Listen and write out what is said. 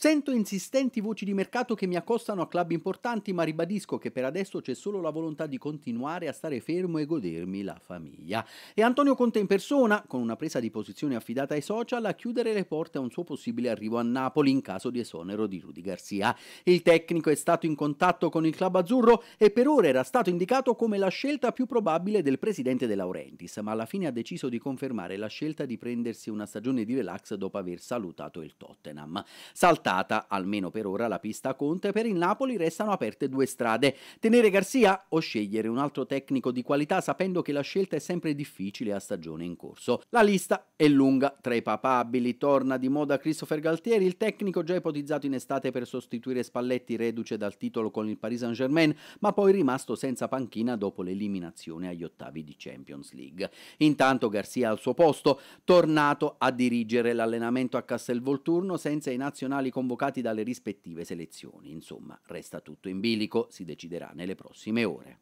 Sento insistenti voci di mercato che mi accostano a club importanti, ma ribadisco che per adesso c'è solo la volontà di continuare a stare fermo e godermi la famiglia. E Antonio Conte in persona, con una presa di posizione affidata ai social, a chiudere le porte a un suo possibile arrivo a Napoli in caso di esonero di Rudy Garcia. Il tecnico è stato in contatto con il club azzurro e per ora era stato indicato come la scelta più probabile del presidente De Laurentiis, ma alla fine ha deciso di confermare la scelta di prendersi una stagione di relax dopo aver salutato il Tottenham. Salta adattata, almeno per ora, la pista a Conte, per il Napoli restano aperte due strade, tenere Garcia o scegliere un altro tecnico di qualità sapendo che la scelta è sempre difficile a stagione in corso. La lista è lunga, tra i papabili torna di moda Christopher Galtieri, il tecnico già ipotizzato in estate per sostituire Spalletti reduce dal titolo con il Paris Saint-Germain, ma poi rimasto senza panchina dopo l'eliminazione agli ottavi di Champions League. Intanto Garcia al suo posto, tornato a dirigere l'allenamento a Castelvolturno senza i nazionali convocati dalle rispettive selezioni. Insomma, resta tutto in bilico, si deciderà nelle prossime ore.